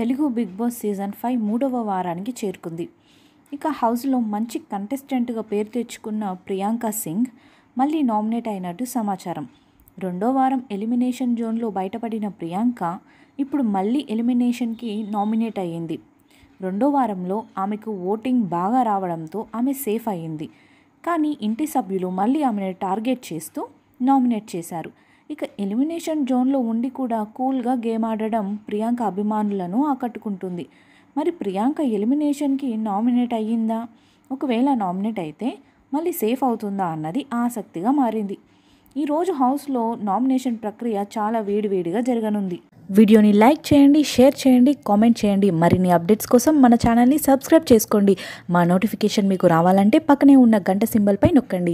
Telugu big boss season five మూడవ వారానికి చేరుకుంది ఇక హౌస్లో మంచి కంటెస్టెంట్గా పేరు తెచ్చుకున్న ప్రియాంక సింగ్ మళ్ళీ నామినేట్ అయినట్టు సమాచారం రెండో వారం ఎలిమినేషన్ జోన్లో బయటపడిన ప్రియాంక ఇప్పుడు మళ్ళీ ఎలిమినేషన్కి నామినేట్ అయ్యింది రెండో వారంలో ఆమెకు ఓటింగ్ బాగా రావడంతో ఆమె సేఫ్ అయ్యింది కానీ ఇంటి సభ్యులు మళ్ళీ ఆమెను టార్గెట్ చేస్తూ నామినేట్ చేశారు ఇక ఎలిమినేషన్ జోన్లో ఉండి కూడా కూల్గా గేమ్ ఆడడం ప్రియాంక అభిమానులను ఆకట్టుకుంటుంది మరి ప్రియాంక ఎలిమినేషన్కి నామినేట్ అయ్యిందా ఒకవేళ నామినేట్ అయితే మళ్ళీ సేఫ్ అవుతుందా అన్నది ఆసక్తిగా మారింది ఈరోజు హౌస్లో నామినేషన్ ప్రక్రియ చాలా వేడివేడిగా జరగనుంది వీడియోని లైక్ చేయండి షేర్ చేయండి కామెంట్ చేయండి మరిన్ని అప్డేట్స్ కోసం మన ఛానల్ని సబ్స్క్రైబ్ చేసుకోండి మా నోటిఫికేషన్ మీకు రావాలంటే పక్కనే ఉన్న గంట సింబల్పై నొక్కండి